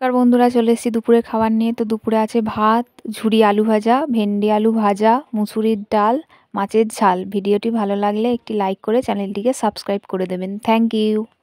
নমস্কার বন্ধুরা চলে এসেছি দুপুরে খাবার নিয়ে তো দুপুরে আছে ভাত ঝুড়ি আলু ভাজা ভেন্ডি আলু ভাজা মুসুরির ডাল মাছের ঝাল ভিডিওটি ভালো লাগলে একটি লাইক করে চ্যানেলটিকে সাবস্ক্রাইব করে দেবেন থ্যাংক ইউ